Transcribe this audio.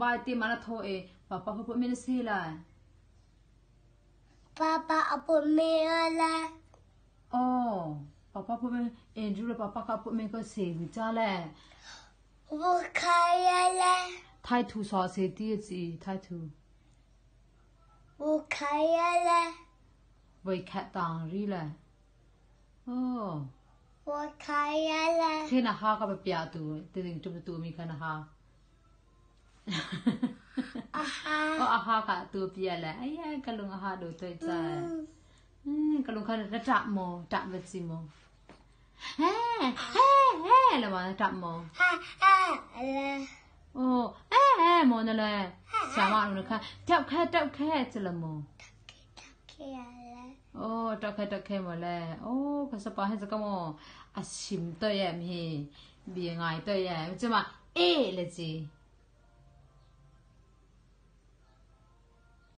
vai ti mana tho e papa papa mình si là papa apo me là, oh papa apo me andrew la papa ka apo me ko se wi cha là, wo khai là, thai thu so se ti gì thai thu wo khai là, với khát tàng ri là, oh khai là, khi khi nào ha có bị chụp mình 我开呀啦！天哪哈，个不要读，这人这么读没看哈？aha o aha ka tu pia la ai ka lung aha do to cha ka lung ka ra ta mo ta ve si mo he he he la ma ta mo ha ha o e e mo na la sa ma lu ka ta ka ta ka cha la mo ô trọc khai trọc khai mà lẹ ô cái sao bảo hết cái mà à xìm tới em à, hi bị ngại tới em à. chứ mà ê là gì